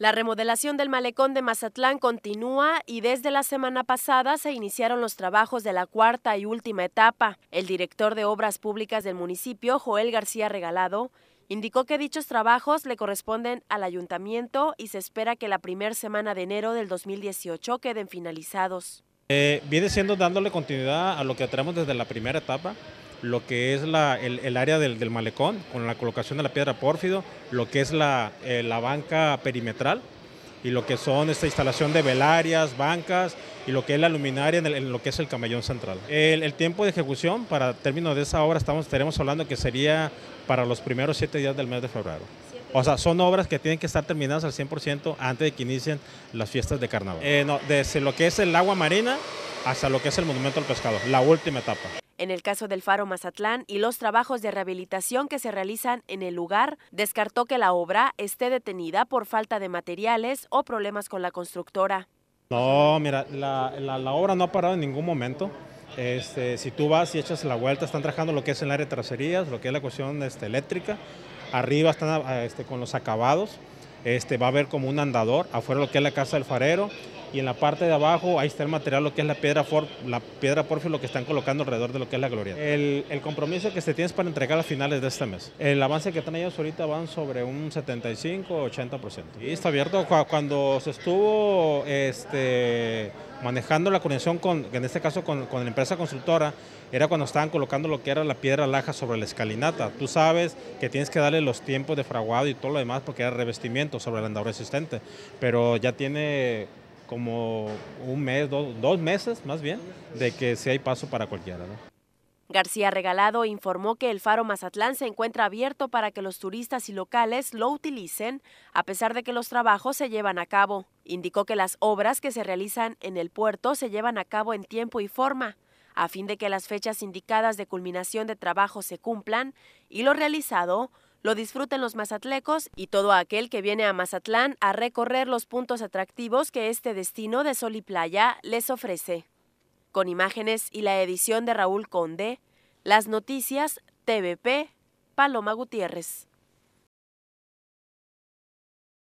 La remodelación del malecón de Mazatlán continúa y desde la semana pasada se iniciaron los trabajos de la cuarta y última etapa. El director de Obras Públicas del municipio, Joel García Regalado, Indicó que dichos trabajos le corresponden al ayuntamiento y se espera que la primera semana de enero del 2018 queden finalizados. Eh, viene siendo dándole continuidad a lo que tenemos desde la primera etapa lo que es la, el, área del, del, malecón, con la colocación de la piedra pórfido, lo que es la, eh, la banca perimetral y lo que son esta instalación de velarias, bancas y lo que es la luminaria en, lo que es el camellón central. El, tiempo de ejecución para término de esa obra estamos, estaremos hablando que sería para los primeros siete días del mes de febrero. O sea, son obras que tienen que estar terminadas al 100% antes de que inicien las fiestas de carnaval. Eh, desde lo que es el agua marina hasta lo que es el monumento al pescado, la última etapa. En el caso del Faro Mazatlán y los trabajos de rehabilitación que se realizan en el lugar, descartó que la obra esté detenida por falta de materiales o problemas con la constructora. No, mira, la, obra no ha parado en ningún momento. Este, si tú vas y echas la vuelta, están trabajando lo que es el área de traserías, lo que es la cuestión este, eléctrica. Arriba están este, con los acabados. Este, va a haber como un andador afuera lo que es la casa del farero y en la parte de abajo ahí está el material, lo que es la piedra, for, la piedra porfio, lo que están colocando alrededor de lo que es la gloria. El, compromiso que se tiene es para entregar a finales de este mes. El avance que están ellos ahorita van sobre un 75-80%. Y está abierto cuando se estuvo este, manejando la conexión con, en este caso con, la empresa constructora, era cuando estaban colocando lo que era la piedra laja sobre la escalinata. Tú sabes que tienes que darle los tiempos de fraguado y todo lo demás porque era revestimiento sobre el andador existente, pero ya tiene como un mes, dos meses más bien, de que si hay paso para cualquiera. García Regalado informó que el Faro Mazatlán se encuentra abierto para que los turistas y locales lo utilicen, a pesar de que los trabajos se llevan a cabo. Indicó que las obras que se realizan en el puerto se llevan a cabo en tiempo y forma, a fin de que las fechas indicadas de culminación de trabajo se cumplan y lo realizado lo disfruten los mazatlecos y todo aquel que viene a Mazatlán a recorrer los puntos atractivos que este destino de sol y playa les ofrece. Con imágenes y la edición de Raúl Conde, las noticias TVP, Paloma Gutiérrez.